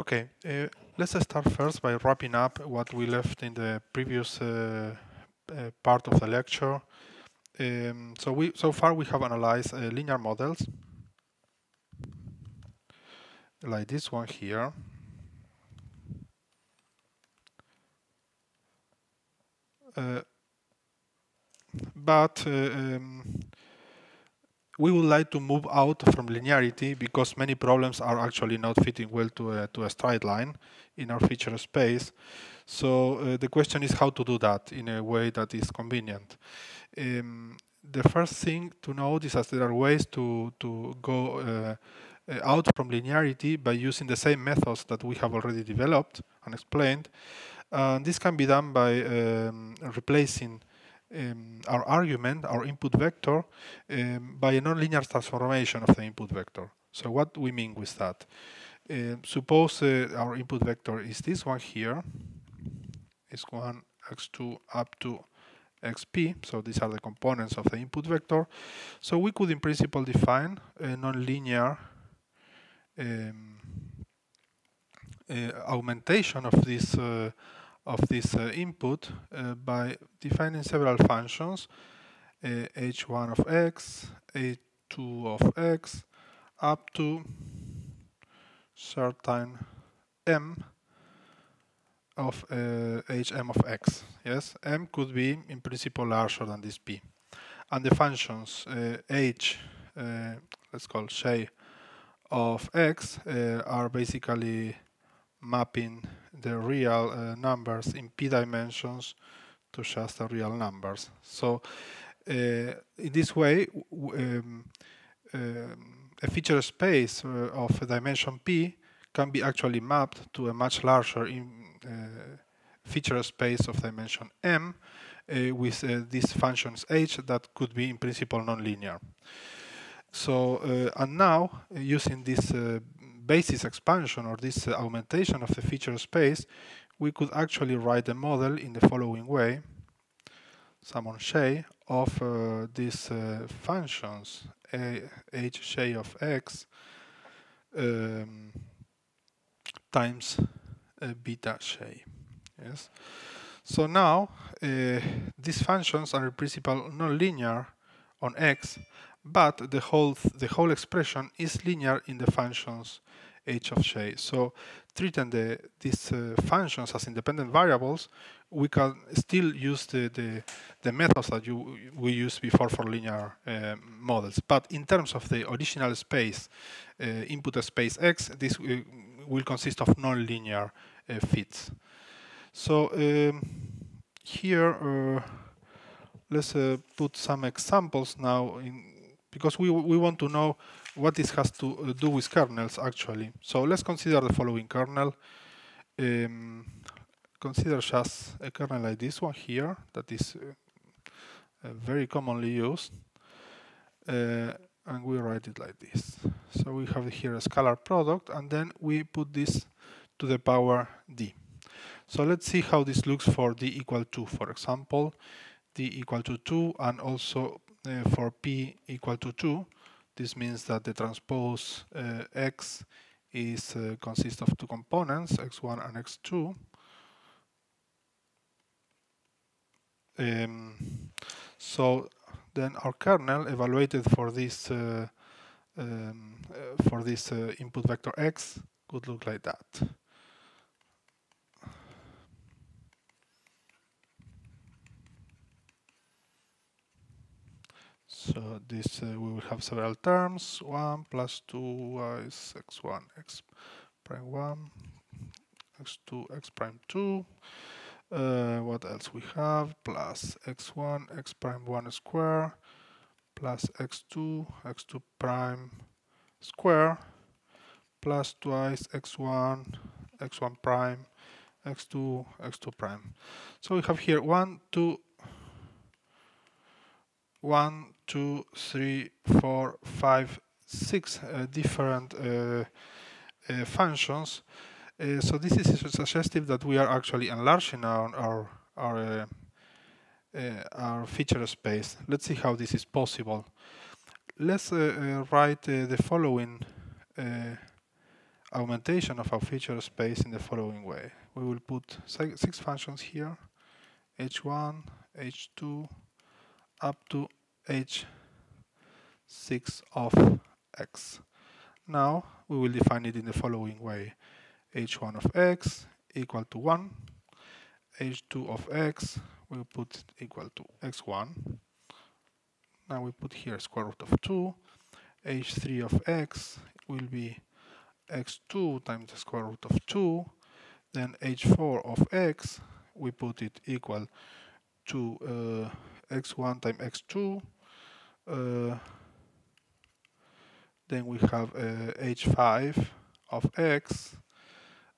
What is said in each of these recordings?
Okay, uh, let's start first by wrapping up what we left in the previous uh, uh, part of the lecture. Um, so we so far we have analyzed uh, linear models like this one here. Uh, but uh, um, we would like to move out from linearity because many problems are actually not fitting well to a, to a straight line in our feature space. So uh, the question is how to do that in a way that is convenient. Um, the first thing to note is that there are ways to, to go uh, uh, out from linearity by using the same methods that we have already developed and explained. And this can be done by um, replacing um, our argument, our input vector, um, by a nonlinear transformation of the input vector. So what we mean with that? Uh, suppose uh, our input vector is this one here, is 1, x2 up to xp, so these are the components of the input vector. So we could in principle define a nonlinear um, uh, augmentation of this uh, of this uh, input uh, by defining several functions h1 uh, of x, h2 of x, up to certain m of uh, hm of x. Yes, m could be in principle larger than this p. And the functions uh, h, uh, let's call say, of x, are basically mapping the real uh, numbers in p dimensions to just the real numbers. So uh, in this way, um, um, a feature space uh, of dimension p can be actually mapped to a much larger in, uh, feature space of dimension m uh, with these functions h that could be in principle nonlinear. So and now using this basis expansion or this uh, augmentation of the feature space, we could actually write a model in the following way, summon J of uh, these uh, functions, shay of x um, times uh, beta J. Yes. So now uh, these functions are in principle nonlinear on x but the whole the whole expression is linear in the functions h of j. So treating the, these uh, functions as independent variables, we can still use the, the, the methods that you, we used before for linear uh, models. But in terms of the original space, uh, input space X, this uh, will consist of nonlinear uh, fits. So um, here, uh, let's put some examples now in because we, we want to know what this has to uh, do with kernels actually. So let's consider the following kernel. Um, consider just a kernel like this one here that is uh, uh, very commonly used. Uh, and we write it like this. So we have here a scalar product and then we put this to the power d. So let's see how this looks for d equal to, for example, d equal to 2 and also uh, for p equal to 2, this means that the transpose uh, x is uh, consists of two components, x1 and x2. Um, so then our kernel evaluated for this um, for this input vector x could look like that. So this uh, we will have several terms, 1 plus 2 is x1, x prime 1, x2, x prime 2. Uh, what else we have? Plus x1, x prime 1 square, plus x2, x2 prime square, plus twice x1, x1 prime, x2, x2 prime. So we have here 1, 2, one, two, three, four, five, six uh, different uh, uh, functions. Uh, so this is suggestive that we are actually enlarging our our our, uh, uh, our feature space. Let's see how this is possible. Let's write the following augmentation of our feature space in the following way. We will put six functions here, h1, h2, up to h6 of x. Now we will define it in the following way. h1 of x equal to 1, h2 of x we'll put equal to x1. Now we put here square root of 2, h3 of x will be x2 times the square root of 2, then h4 of x, we put it equal to uh, x1 times x2. Uh, then we have uh, h5 of x.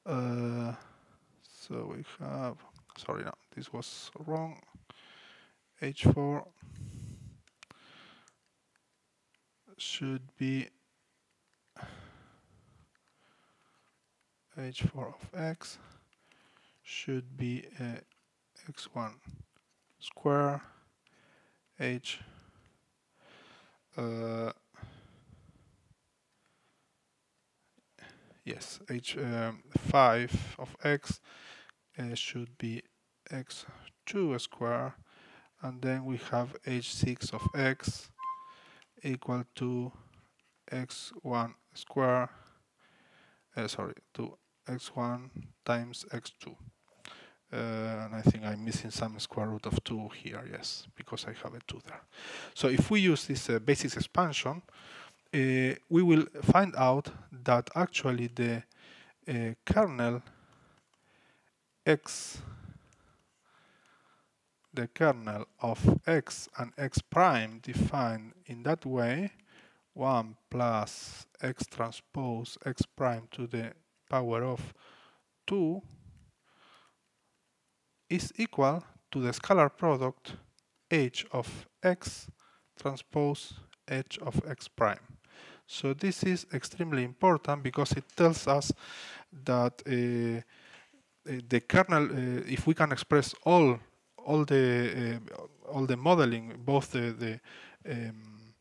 Uh, so we have, sorry, no, this was wrong. h4 should be h4 of x should be uh, x1 square age. Uh, yes, h um, 5 of x uh, should be x2 square and then we have h6 of x equal to x1 square uh, sorry to x1 times x2 uh, and I think I'm missing some square root of 2 here, yes, because I have a 2 there. So if we use this uh, expansion, uh, we will find out that actually the uh, kernel x, the kernel of x and x prime defined in that way, 1 plus x transpose x prime to the power of 2 is equal to the scalar product h of x transpose h of x prime. So this is extremely important because it tells us that uh, uh, the kernel, uh, if we can express all all the uh, all the modeling, both the the, um,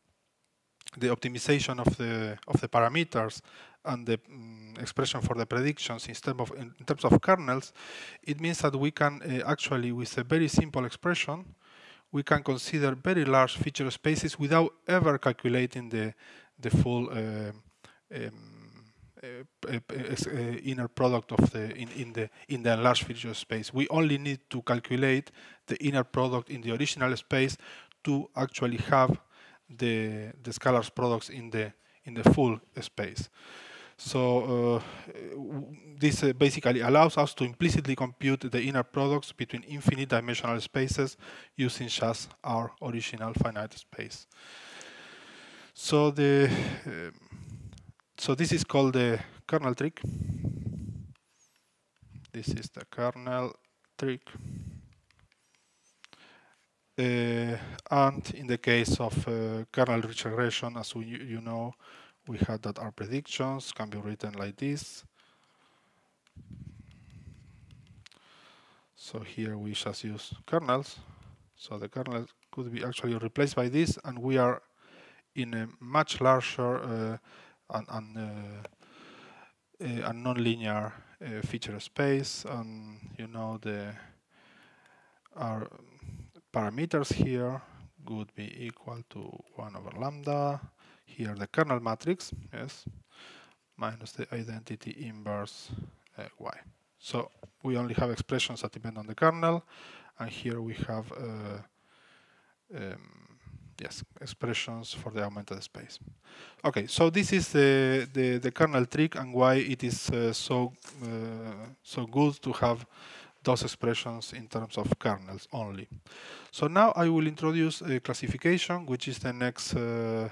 the optimization of the of the parameters and the um, expression for the predictions in, of, in terms of kernels, it means that we can uh, actually, with a very simple expression, we can consider very large feature spaces without ever calculating the, the full uh, um, uh, uh, uh, inner product of the in, in the in the enlarged feature space. We only need to calculate the inner product in the original space to actually have the the scalar products in the in the full space. So uh, this uh, basically allows us to implicitly compute the inner products between infinite dimensional spaces using just our original finite space. So the uh, so this is called the kernel trick. This is the kernel trick. Uh, and in the case of uh, kernel rich regression, as we, you know, we had that our predictions can be written like this. So here we just use kernels. So the kernel could be actually replaced by this, and we are in a much larger uh, and, and uh, uh a non-linear uh, feature space, and you know the our parameters here would be equal to one over lambda, here the kernel matrix, yes, minus the identity inverse uh, y. So we only have expressions that depend on the kernel, and here we have uh, um, yes expressions for the augmented space. Okay, so this is the the, the kernel trick and why it is uh, so uh, so good to have those expressions in terms of kernels only. So now I will introduce a classification, which is the next uh,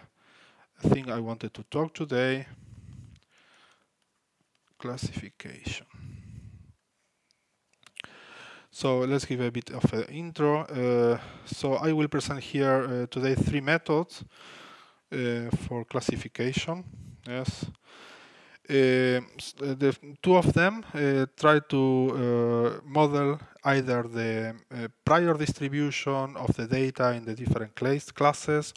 thing I wanted to talk today, classification. So let's give a bit of an intro. Uh, so I will present here uh, today three methods uh, for classification. Yes. Uh, uh, the two of them uh, try to model either the prior distribution of the data in the different classes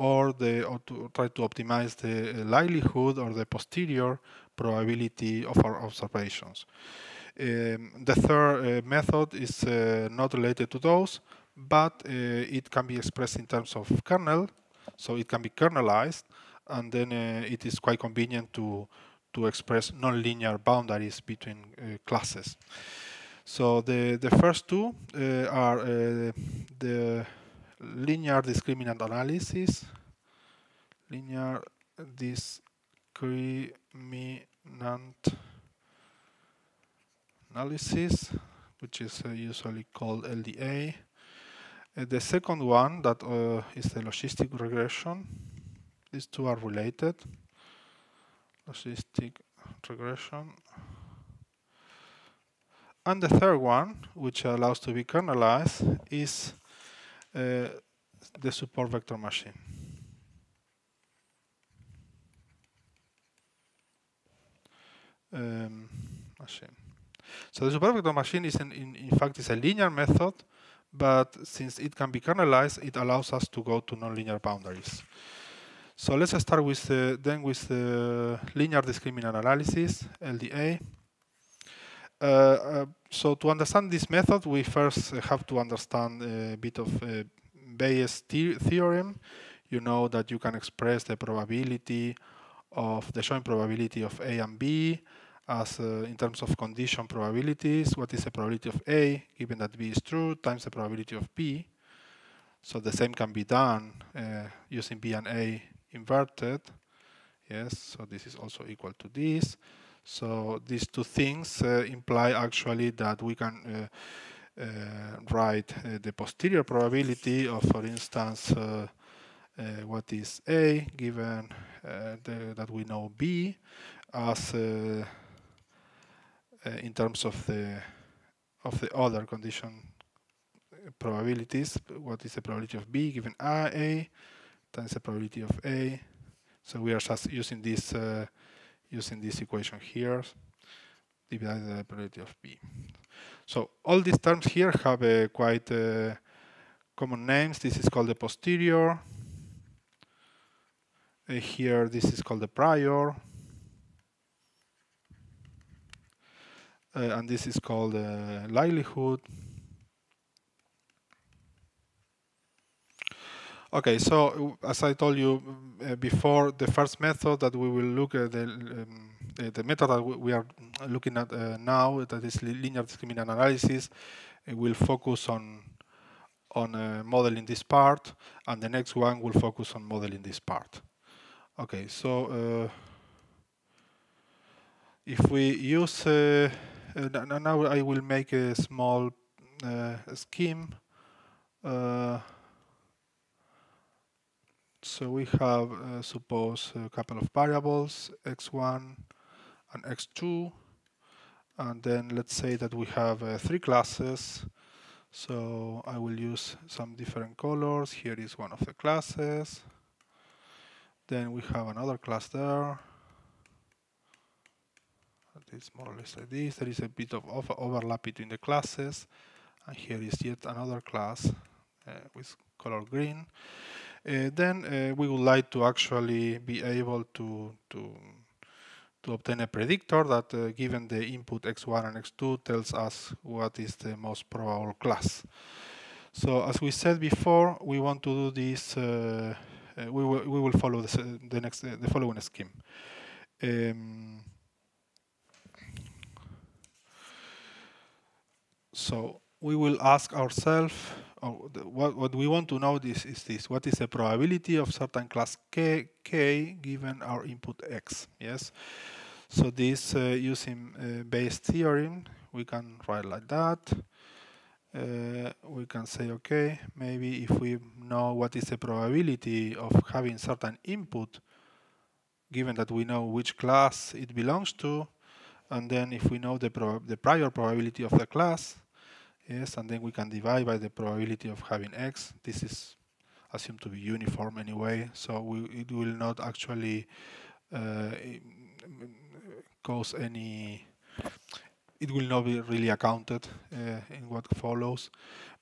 or, the, or to try to optimize the uh, likelihood or the posterior probability of our observations. Um, the third uh, method is uh, not related to those, but uh, it can be expressed in terms of kernel, so it can be kernelized, and then uh, it is quite convenient to, to express nonlinear boundaries between uh, classes. So the, the first two are the linear discriminant analysis, linear discriminant analysis, which is uh, usually called LDA. Uh, the second one that uh, is the logistic regression. These two are related. Logistic regression. And the third one, which allows to be kernelized, is the support vector machine. Um, machine. So the support vector machine is, an, in, in fact, is a linear method, but since it can be kernelized, it allows us to go to nonlinear boundaries. So let's start with uh, then with uh, linear discriminant analysis, LDA. Uh, uh, so to understand this method, we first have to understand a bit of Bayes' theorem. You know that you can express the probability of the joint probability of A and B as uh, in terms of condition probabilities. What is the probability of A, given that B is true, times the probability of B. So the same can be done uh, using B and A inverted. Yes, so this is also equal to this. So these two things uh, imply actually that we can uh, uh, write the posterior probability of, for instance, what is A given the, that we know B as in terms of the of the other condition probabilities. What is the probability of B given A, A times the probability of A. So we are just using this uh, using this equation here divided by the probability of B. So all these terms here have uh, quite uh, common names. This is called the posterior. Uh, here, this is called the prior. Uh, and this is called the uh, likelihood. Okay, so as I told you uh, before, the first method that we will look at uh, the um, uh, the method that we are looking at now, that is linear discriminant analysis, will focus on on uh, modeling this part, and the next one will focus on modeling this part. Okay, so uh, if we use, uh, now I will make a small scheme. So we have, uh, suppose, a couple of variables, x1 and x2. And then let's say that we have uh, three classes. So I will use some different colors. Here is one of the classes. Then we have another class there. It's more or less like this. There is a bit of overlap between the classes. And here is yet another class uh, with color green. Uh, then uh, we would like to actually be able to, to, to obtain a predictor that uh, given the input x1 and x2 tells us what is the most probable class. So as we said before, we want to do this. Uh, we will we will follow the next the following scheme. Um, so we will ask ourselves Oh, the, what, what we want to know this is this. What is the probability of certain class K, K given our input X? Yes. So this uh, using uh, Bayes theorem, we can write like that. Uh, we can say, okay, maybe if we know what is the probability of having certain input, given that we know which class it belongs to, and then if we know the, the prior probability of the class, yes, and then we can divide by the probability of having x. This is assumed to be uniform anyway, so we, it will not actually uh, cause any, it will not be really accounted uh, in what follows.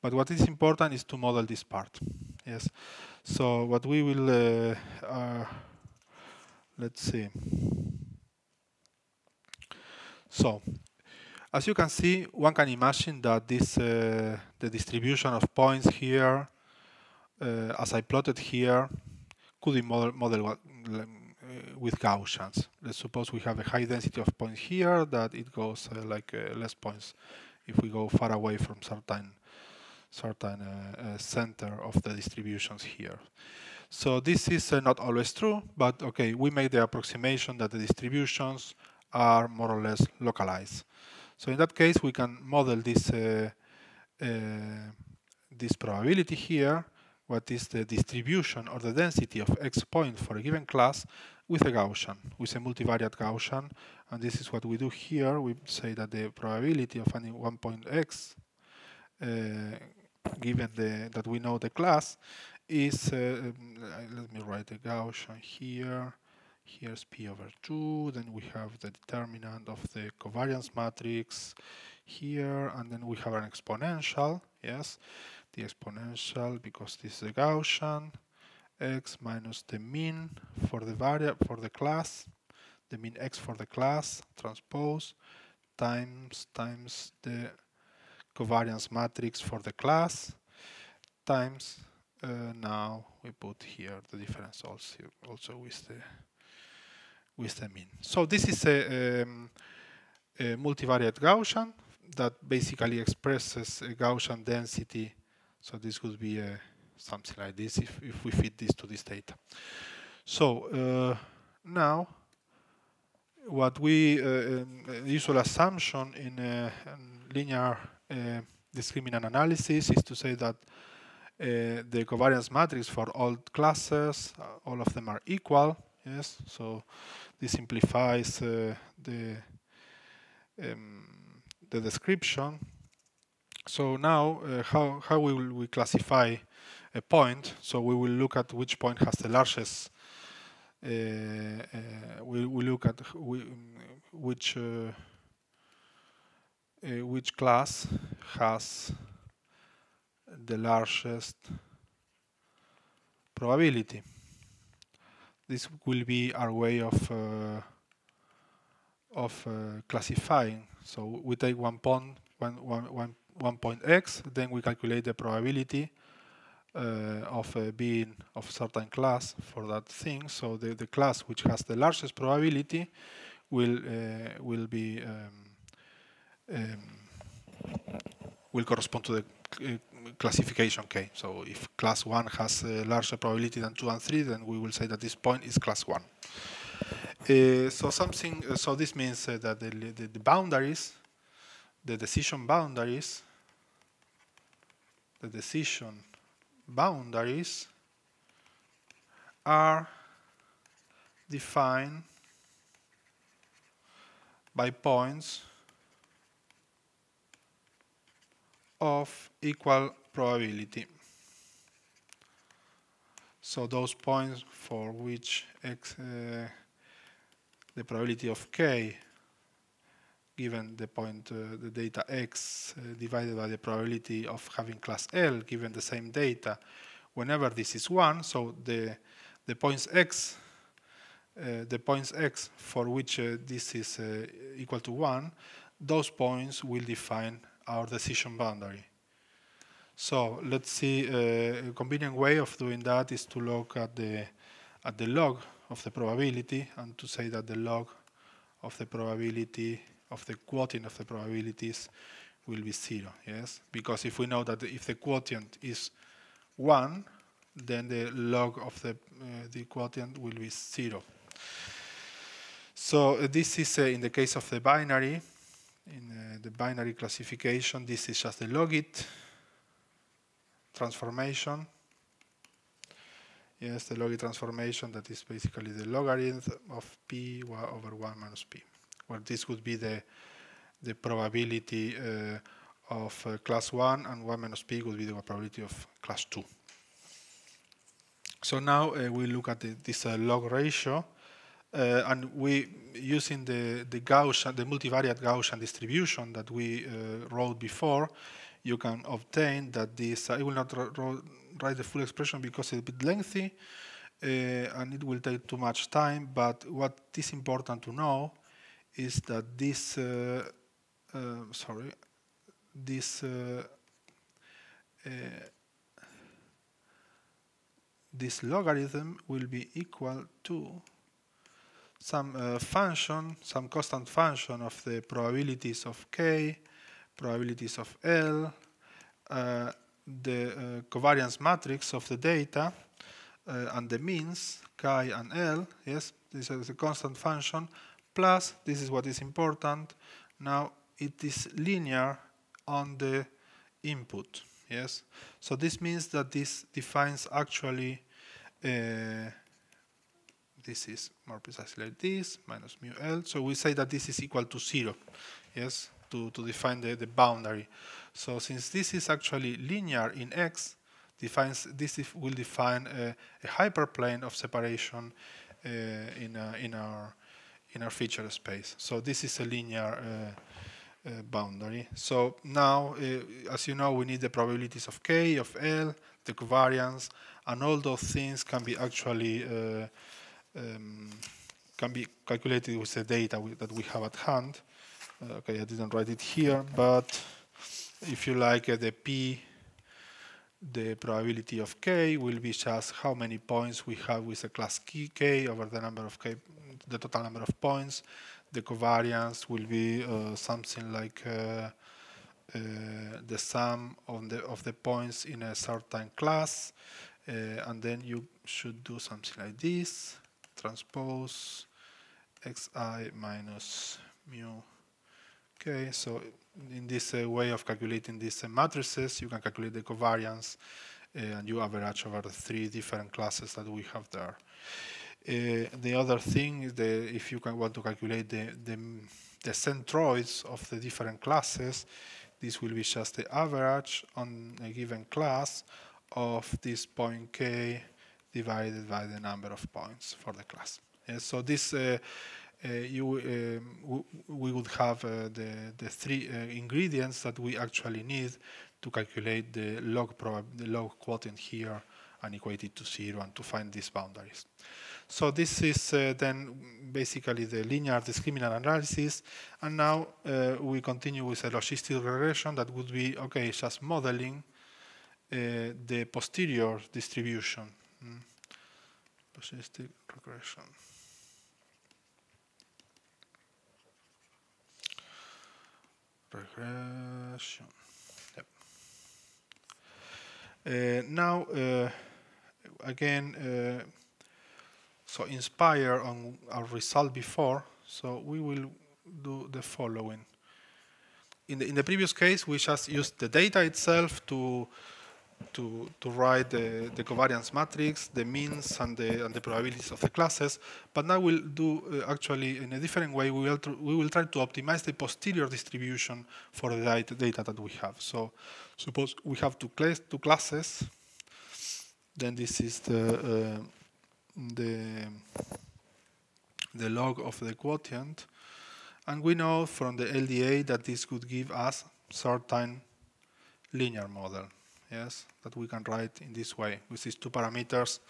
But what is important is to model this part, yes. So what we will, uh, uh let's see. So as you can see, one can imagine that this uh, the distribution of points here, uh, as I plotted here, could be model, modeled uh, with Gaussians. Let's suppose we have a high density of points here, that it goes uh, like uh, less points if we go far away from certain certain uh, center of the distributions here. So this is not always true, but okay, we make the approximation that the distributions are more or less localized. So in that case, we can model this, uh, uh, this probability here, what is the distribution or the density of x point for a given class with a Gaussian, with a multivariate Gaussian. And this is what we do here. We say that the probability of any one point x, uh, given the, that we know the class, is, uh, um, let me write a Gaussian here, here's p over 2 then we have the determinant of the covariance matrix here and then we have an exponential yes the exponential because this is a Gaussian x minus the mean for the variable for the class the mean x for the class transpose times times the covariance matrix for the class times uh, now we put here the difference also also with the with the mean. So this is a, um, a multivariate Gaussian that basically expresses a Gaussian density. So this could be a, uh, something like this if, if we fit this to this data. So uh, now what we uh, um, uh usual assumption in uh, linear uh, discriminant analysis is to say that uh, the covariance matrix for all classes, all of them are equal. Yes, so this simplifies uh, the um, the description. So now, uh, how how will we classify a point? So we will look at which point has the largest. Uh, uh, we we look at which uh, which class has the largest probability this will be our way of uh, of uh, classifying. So we take one point, one, one, one, one point x, then we calculate the probability uh, of uh, being of certain class for that thing. So the, the class which has the largest probability will uh, will be um, um, will correspond to the uh, classification k. So if class 1 has a larger probability than 2 and 3, then we will say that this point is class 1. Uh, so something, uh, so this means uh, that the, the, the, boundaries, the decision boundaries, the decision boundaries are defined by points of equal probability. So those points for which x, uh, the probability of k given the point, uh, the data x uh, divided by the probability of having class L given the same data whenever this is 1, so the, the points x, uh, the points x for which uh, this is uh, equal to 1, those points will define our decision boundary. So let's see, uh, a convenient way of doing that is to look at the, at the log of the probability and to say that the log of the probability of the quotient of the probabilities will be zero, yes? Because if we know that if the quotient is one, then the log of the, uh, the quotient will be zero. So uh, this is, uh, in the case of the binary, in uh, the binary classification, this is just the logit transformation. Yes, the logit transformation that is basically the logarithm of p over 1 minus p, where well, this would be the, the probability uh, of uh, class 1 and 1 minus p would be the probability of class 2. So now uh, we look at the, this uh, log ratio uh, and we, using the, the Gaussian, the multivariate Gaussian distribution that we uh, wrote before, you can obtain that this, I will not write the full expression because it's a bit lengthy uh, and it will take too much time, but what is important to know is that this, uh, sorry, this uh, this logarithm will be equal to some uh, function, some constant function of the probabilities of k, probabilities of L, uh, the uh, covariance matrix of the data, uh, and the means, k and L, yes, this is a constant function, plus, this is what is important, now it is linear on the input, yes? So this means that this defines actually uh, this is more precisely like this, minus mu L. So we say that this is equal to zero, yes, to, to define the, the boundary. So since this is actually linear in X, defines this will define a, a hyperplane of separation uh, in, a, in, our, in our feature space. So this is a linear uh, uh boundary. So now, uh, as you know, we need the probabilities of K, of L, the covariance, and all those things can be actually uh, um, can be calculated with the data that we have at hand. Uh, okay, I didn't write it here, but if you like uh, the P, the probability of K will be just how many points we have with the class K over the number of K, the total number of points. The covariance will be uh, something like uh, uh, the sum of the, of the points in a certain class. Uh, and then you should do something like this transpose xi minus mu. Okay, so in this uh, way of calculating these uh, matrices, you can calculate the covariance uh, and you average over the three different classes that we have there. Uh, the other thing is that if you can want to calculate the, the, the centroids of the different classes, this will be just the average on a given class of this point k divided by the number of points for the class. Uh, so this uh, uh, you, we would have the, the three ingredients that we actually need to calculate the log, the log quotient here and equate it to zero and to find these boundaries. So this is uh, then basically the linear discriminant analysis. And now uh, we continue with a logistic regression that would be, okay, just modeling uh, the posterior distribution mm, logistic regression. Regression. Yep. Uh, now, uh, again, uh, so inspire on our result before, so we will do the following. In the, in the previous case, we just used the data itself to to, to write the, the covariance matrix, the means, and the, and the probabilities of the classes. But now we'll do, uh, actually, in a different way, we will, we will try to optimize the posterior distribution for the data that we have. So suppose we have two, class two classes, then this is the, uh, the, the log of the quotient. And we know from the LDA that this could give us certain linear model yes, that we can write in this way with these two parameters.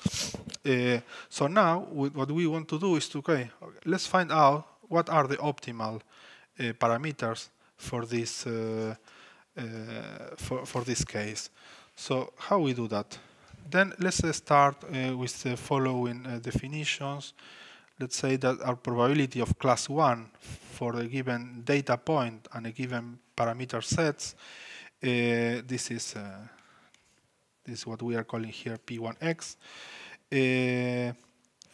Uh, so now what we want to do is to, okay, let's find out what are the optimal uh, parameters for this, uh, uh for, for this case. So how we do that? Then let's uh, start uh, with the following definitions. Let's say that our probability of class 1 for a given data point and a given parameter sets, this is this is what we are calling here P1x. Uh,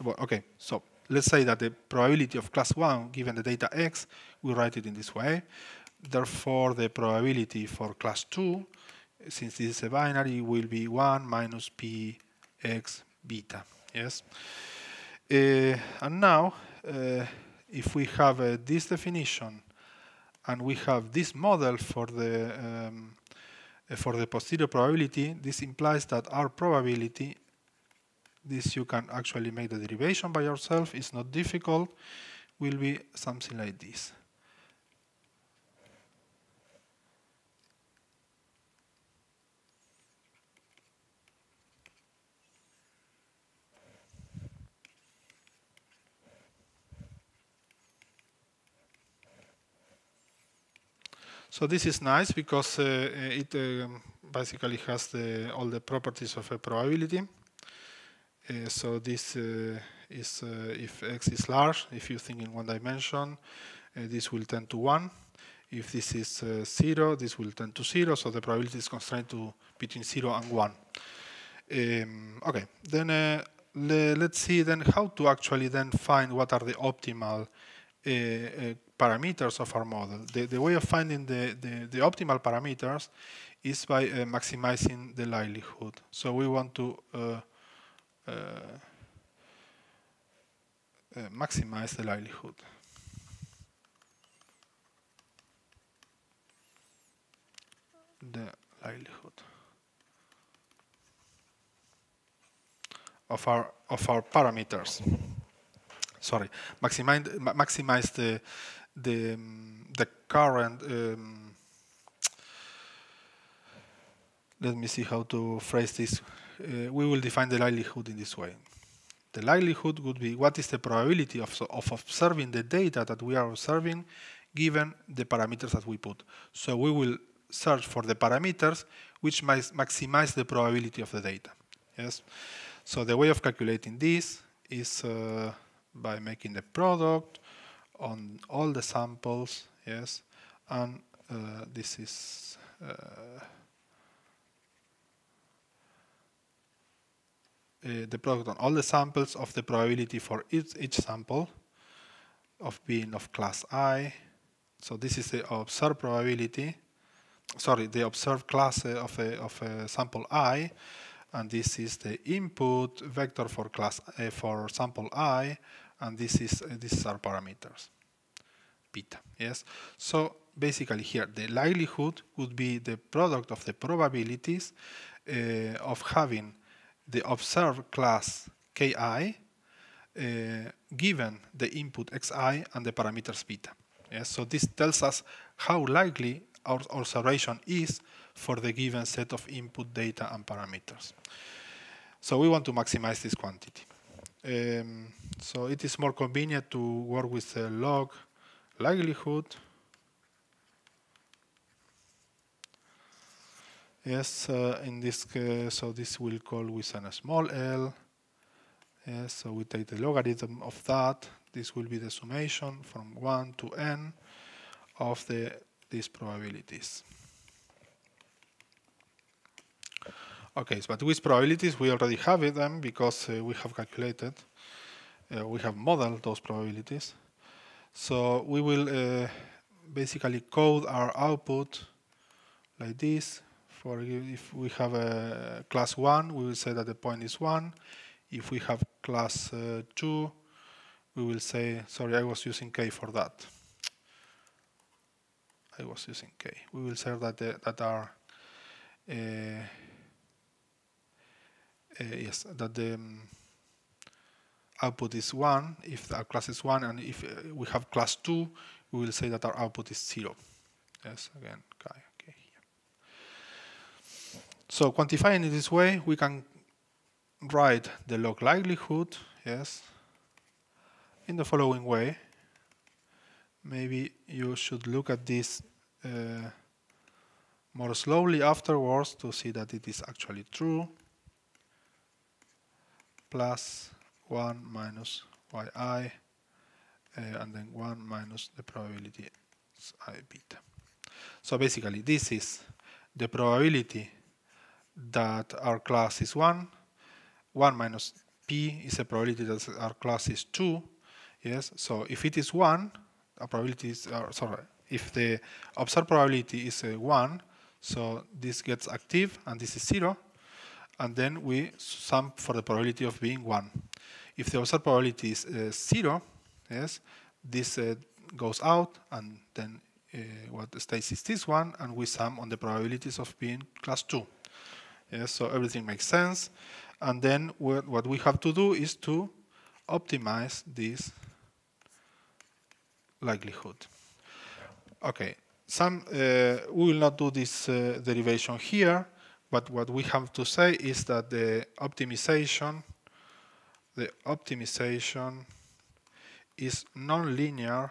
well, okay, so let's say that the probability of class 1 given the data x, we write it in this way. Therefore, the probability for class 2, since this is a binary, will be 1 minus px beta. Yes. Uh, and now, uh, if we have uh, this definition and we have this model for the um, for the posterior probability, this implies that our probability, this you can actually make the derivation by yourself, it's not difficult, will be something like this. So this is nice because uh, uh it um, basically has the, all the properties of a probability. Uh, so this uh, is uh, if x is large, if you think in one dimension, uh, this will tend to 1. If this is 0, this will tend to 0. So the probability is constrained to between 0 and 1. Um, okay, then le let's see then how to actually then find what are the optimal uh, uh, parameters of our model. The, the way of finding the, the, the optimal parameters is by uh, maximizing the likelihood. So we want to uh, uh, uh maximize the likelihood. The likelihood of our of our parameters sorry, maximize, maximize the, the um, the current um, let me see how to phrase this. Uh, we will define the likelihood in this way. The likelihood would be what is the probability of, of observing the data that we are observing given the parameters that we put. So we will search for the parameters which maximize the probability of the data. Yes. So the way of calculating this is uh, by making the product on all the samples, yes, and uh, this is uh, uh, the product on all the samples of the probability for each, each sample of being of class I. So this is the observed probability, sorry, the observed class uh, of a, of a sample I, and this is the input vector for class uh, for sample I, and this is uh, these are parameters beta yes so basically here the likelihood would be the product of the probabilities uh, of having the observed class ki uh, given the input xi and the parameters beta yes so this tells us how likely our observation is for the given set of input data and parameters so we want to maximize this quantity um, so it is more convenient to work with a log likelihood. Yes, uh, in this, case, so this will call with a small l. Yes, so we take the logarithm of that. This will be the summation from 1 to n of the, these probabilities. Okay, but with probabilities, we already have it them because uh, we have calculated, uh, we have modeled those probabilities. So we will uh, basically code our output like this. For if we have a class one, we will say that the point is one. If we have class uh, two, we will say, sorry, I was using K for that. I was using K. We will say that, the, that our uh, uh, yes, that the um, output is 1 if our class is 1, and if uh, we have class 2, we will say that our output is 0. Yes, again, okay, okay here. So quantifying in this way, we can write the log likelihood, yes, in the following way. Maybe you should look at this uh, more slowly afterwards to see that it is actually true plus 1 minus yi uh, and then 1 minus the probability i beta. So basically this is the probability that our class is 1, 1 minus p is a probability that our class is 2, yes, so if it is 1, our probability is, uh, sorry, if the observed probability is uh, 1, so this gets active and this is 0, and then we sum for the probability of being 1. If the observed probability is uh, 0, yes, this uh, goes out, and then uh, what stays is this one, and we sum on the probabilities of being class 2. Yes, so everything makes sense. And then what we have to do is to optimize this likelihood. Okay, some uh, we will not do this uh, derivation here, but what we have to say is that the optimization, the optimization is nonlinear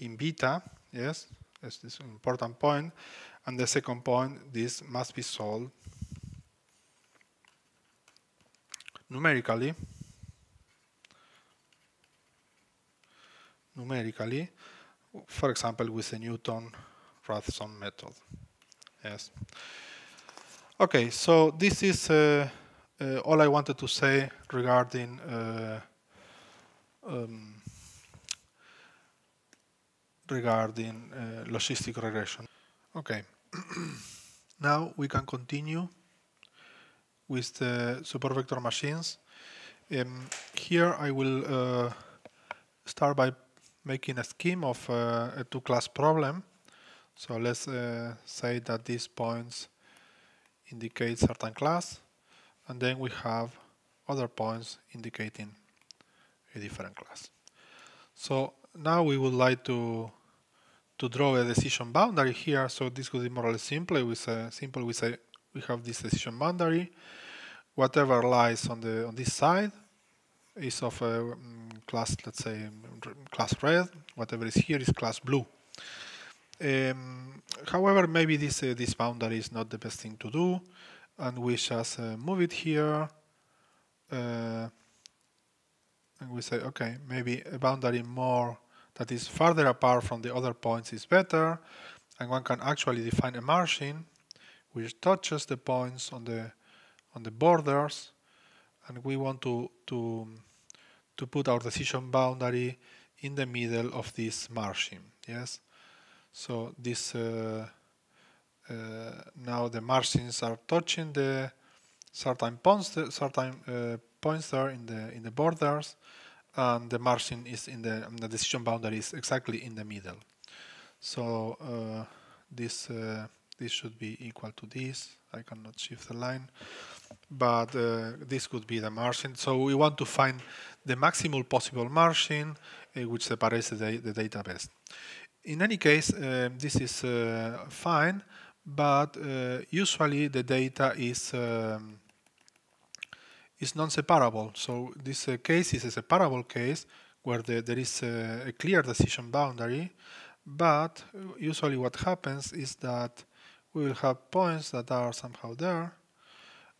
in beta, yes, this is an important point. And the second point, this must be solved numerically. Numerically, for example, with the Newton-Raphson method. Yes. Okay, so this is uh, uh, all I wanted to say regarding uh, um, regarding uh, logistic regression. Okay, now we can continue with the vector machines. Um, here I will uh, start by making a scheme of uh, a two-class problem so let's uh, say that these points indicate certain class, and then we have other points indicating a different class. So now we would like to to draw a decision boundary here. So this could be more or less simple. We say simple. We say we have this decision boundary. Whatever lies on the on this side is of a mm, class, let's say class red. Whatever is here is class blue. Um, however, maybe this, uh, this boundary is not the best thing to do, and we just uh, move it here. Uh, and we say, okay, maybe a boundary more that is farther apart from the other points is better, and one can actually define a margin which touches the points on the on the borders, and we want to to to put our decision boundary in the middle of this margin. Yes. So this uh, uh, now the margins are touching the certain points, certain uh, points there in the in the borders, and the margin is in the the decision boundary is exactly in the middle. So this this should be equal to this. I cannot shift the line, but uh, this could be the margin. So we want to find the maximal possible margin uh, which separates the, the, data best in any case, uh, this is uh, fine, but uh, usually the data is um, is non-separable. So this uh, case is a separable case where the, there is a, uh, a clear decision boundary, but usually what happens is that we will have points that are somehow there,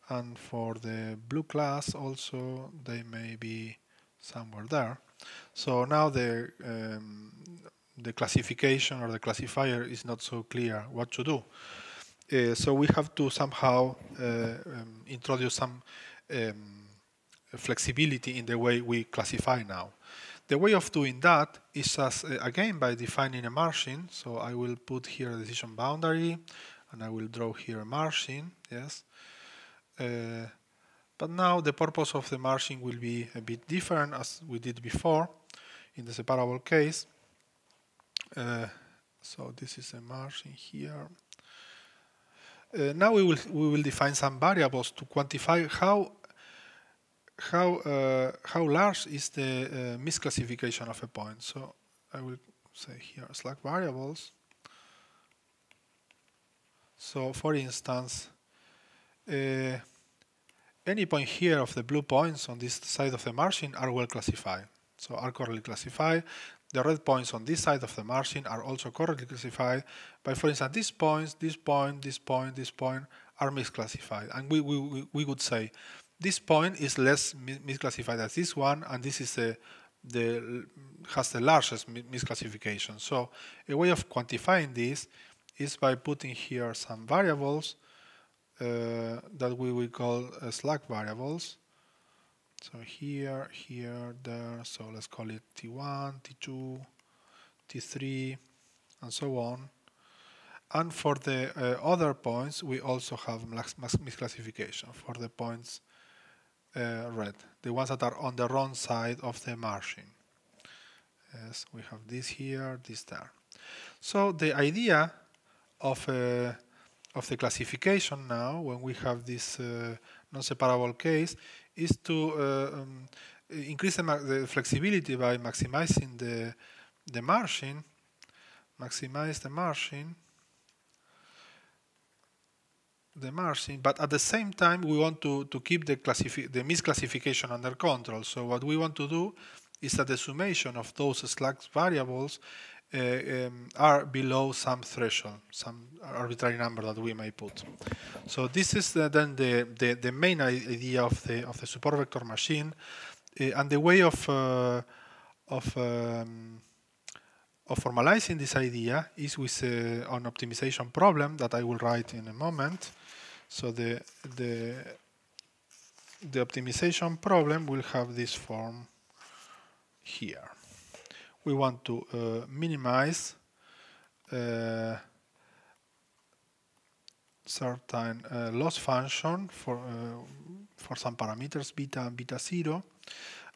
and for the blue class also they may be somewhere there. So now the um, the classification or the classifier is not so clear what to do. Uh, so we have to somehow uh, um, introduce some um, flexibility in the way we classify now. The way of doing that is as, uh, again by defining a margin. So I will put here a decision boundary and I will draw here a margin, yes. Uh, but now the purpose of the margin will be a bit different as we did before in the separable case. Uh, so this is a margin here. Uh, now we will we will define some variables to quantify how how uh, how large is the uh, misclassification of a point. So I will say here slack variables. So for instance, uh, any point here of the blue points on this side of the margin are well classified. So are correctly classified. The red points on this side of the margin are also correctly classified, but for instance, these points, this point, this point, this point are misclassified. And we, we, we would say this point is less misclassified as this one, and this is the, the has the largest misclassification. So a way of quantifying this is by putting here some variables uh, that we will call uh, slack variables so here, here, there, so let's call it T1, T2, T3, and so on. And for the uh, other points, we also have misclassification for the points uh, red, the ones that are on the wrong side of the margin. Yes, we have this here, this there. So the idea of uh, of the classification now, when we have this uh, non-separable case, is to uh, um, increase the, the, flexibility by maximizing the, the margin, maximize the margin, the margin, but at the same time we want to, to keep the, the misclassification under control. So what we want to do is that the summation of those slack variables uh, um, are below some threshold, some arbitrary number that we may put. So this is the, then the, the, the, main idea of the, of the support vector machine uh, and the way of, uh, of, um, of formalizing this idea is with uh, an optimization problem that I will write in a moment. So the, the, the optimization problem will have this form here we want to uh, minimize uh, certain uh, loss function for uh, for some parameters beta and beta zero,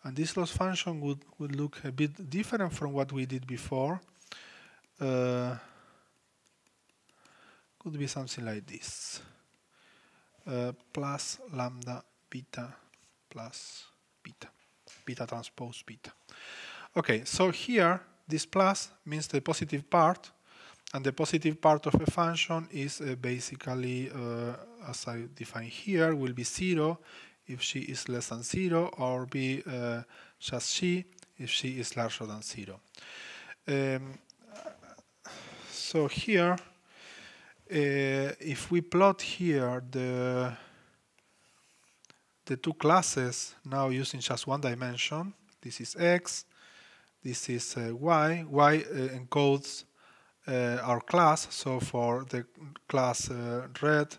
and this loss function would would look a bit different from what we did before. Uh, could be something like this: uh, plus lambda beta plus beta beta transpose beta. Okay, so here, this plus means the positive part, and the positive part of a function is uh, basically, uh, as I define here, will be 0 if she is less than 0, or be uh, just she if she is larger than 0. Um, so here, uh, if we plot here the, the two classes, now using just one dimension, this is x, this is y. y encodes our class. So for the class uh, red,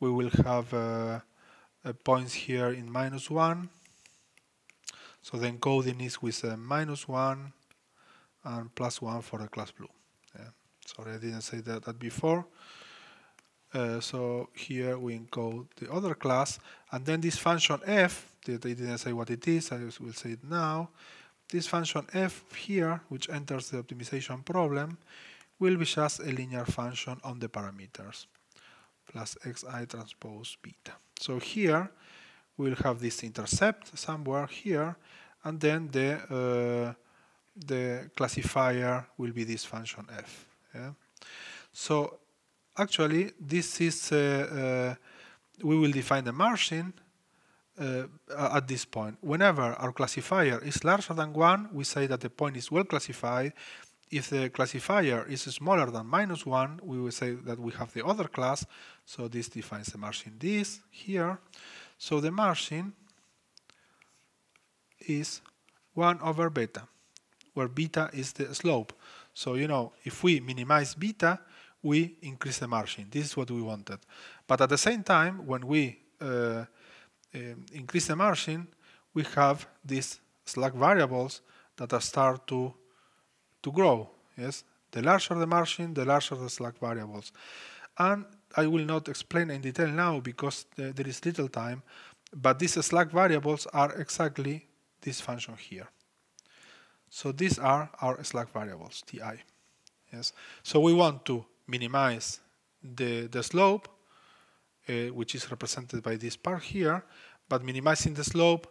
we will have a uh, uh, points here in minus 1. So the encoding is with minus 1 and plus 1 for the class blue. Yeah. Sorry, I didn't say that, that before. Uh, so here we encode the other class, and then this function f, that I didn't say what it is, I will say it now, this function f here, which enters the optimization problem, will be just a linear function on the parameters, plus xi transpose beta. So here, we'll have this intercept somewhere here, and then the, uh, the classifier will be this function f. Yeah? So actually, this is, uh, uh, we will define the margin, uh, at this point. Whenever our classifier is larger than 1, we say that the point is well classified. If the classifier is smaller than minus 1, we will say that we have the other class. So this defines the margin this here. So the margin is 1 over beta, where beta is the slope. So, you know, if we minimize beta, we increase the margin. This is what we wanted. But at the same time, when we uh, um, increase the margin, we have these slack variables that start to to grow. Yes, the larger the margin, the larger the slack variables. And I will not explain in detail now because th uh, there is little time, but these slack variables are exactly this function here. So these are our slack variables, ti. Yes. So we want to minimize the, the slope uh, which is represented by this part here, but minimizing the slope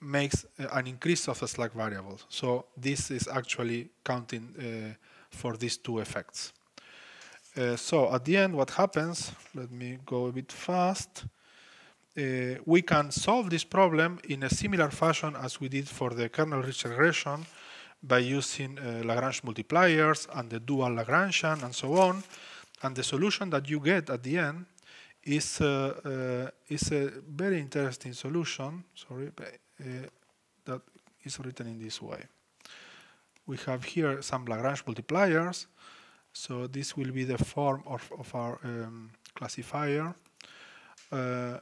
makes uh, an increase of the slack variable. So this is actually counting uh, for these two effects. so at the end, what happens, let me go a bit fast, uh, we can solve this problem in a similar fashion as we did for the kernel-rich regression by using uh, Lagrange multipliers and the dual Lagrangian and so on. And the solution that you get at the end is uh, is a very interesting solution. Sorry, uh, that is written in this way. We have here some Lagrange multipliers. So this will be the form of, of our um, classifier. Uh,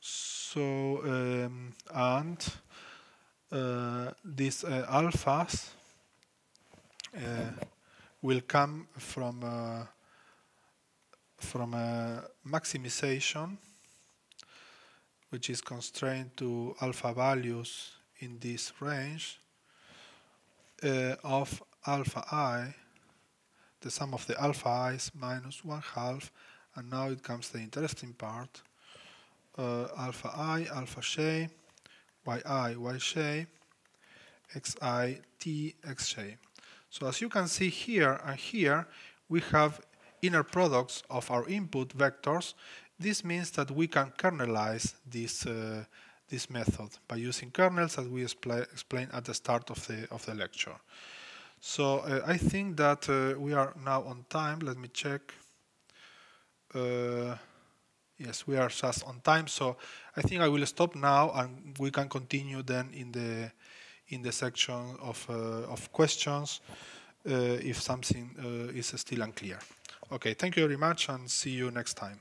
so um, and uh, these uh, alphas uh, will come from uh, from a maximization, which is constrained to alpha values in this range, uh, of alpha i, the sum of the alpha i's minus 1 half, and now it comes the interesting part, uh, alpha i, alpha j, y i, y j, x i, t x j. yi, So as you can see here and here, we have inner products of our input vectors, this means that we can kernelize this, uh, this method by using kernels that we explain at the start of the, of the lecture. So uh, I think that uh, we are now on time. Let me check. Uh, yes, we are just on time. So I think I will stop now and we can continue then in the, in the section of, uh, of questions uh, if something is still unclear. Okay, thank you very much and see you next time.